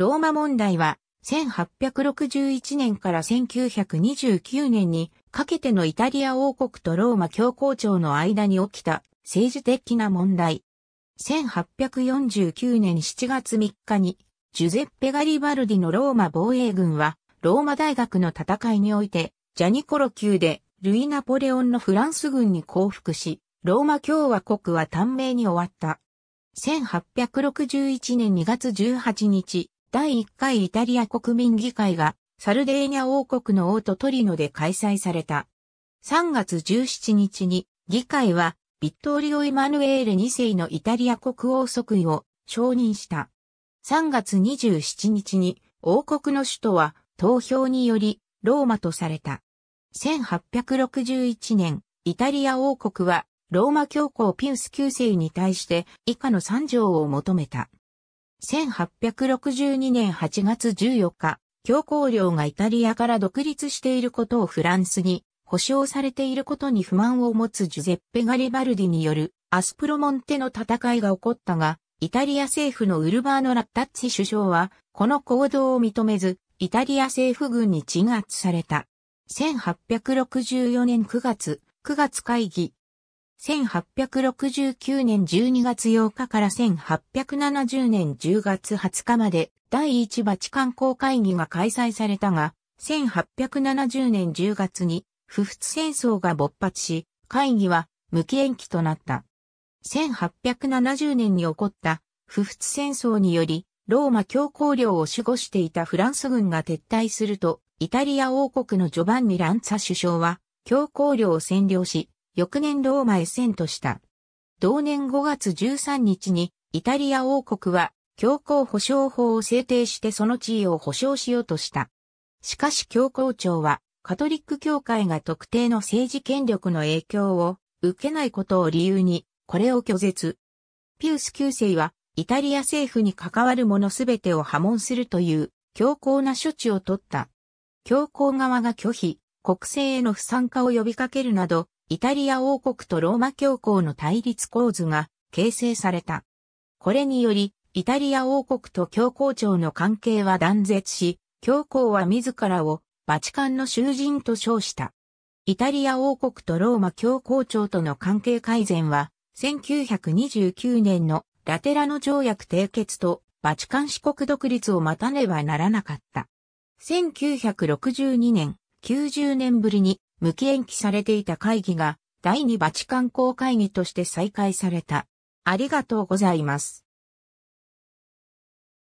ローマ問題は、1861年から1929年にかけてのイタリア王国とローマ教皇庁の間に起きた政治的な問題。1849年7月3日に、ジュゼッペ・ガリバルディのローマ防衛軍は、ローマ大学の戦いにおいて、ジャニコロ級で、ルイ・ナポレオンのフランス軍に降伏し、ローマ共和国は短命に終わった。1861年2月18日、第1回イタリア国民議会がサルデーニャ王国の王都トリノで開催された。3月17日に議会はビットリオ・イマヌエール2世のイタリア国王即位を承認した。3月27日に王国の首都は投票によりローマとされた。1861年、イタリア王国はローマ教皇ピウス9世に対して以下の3条を求めた。1862年8月14日、教皇領がイタリアから独立していることをフランスに保証されていることに不満を持つジュゼッペ・ガリバルディによるアスプロモンテの戦いが起こったが、イタリア政府のウルバーノ・ラッタッチ首相は、この行動を認めず、イタリア政府軍に鎮圧された。1864年9月、9月会議、1869年12月8日から1870年10月20日まで第1バチカン公会議が開催されたが、1870年10月に不仏戦争が勃発し、会議は無期延期となった。1870年に起こった不仏戦争により、ローマ教皇領を守護していたフランス軍が撤退すると、イタリア王国のジョバンニ・ランツァ首相は、教皇領を占領し、翌年ローマへ遷都した。同年5月13日に、イタリア王国は、強行保障法を制定してその地位を保障しようとした。しかし教皇庁は、カトリック教会が特定の政治権力の影響を受けないことを理由に、これを拒絶。ピウス9世は、イタリア政府に関わるものすべてを破門するという、強硬な処置を取った。教皇側が拒否、国政への不参加を呼びかけるなど、イタリア王国とローマ教皇の対立構図が形成された。これにより、イタリア王国と教皇庁の関係は断絶し、教皇は自らをバチカンの囚人と称した。イタリア王国とローマ教皇庁との関係改善は、1929年のラテラノ条約締結とバチカン四国独立を待たねばならなかった。1962年、90年ぶりに無期延期されていた会議が第2バチカン公会議として再開された。ありがとうございます。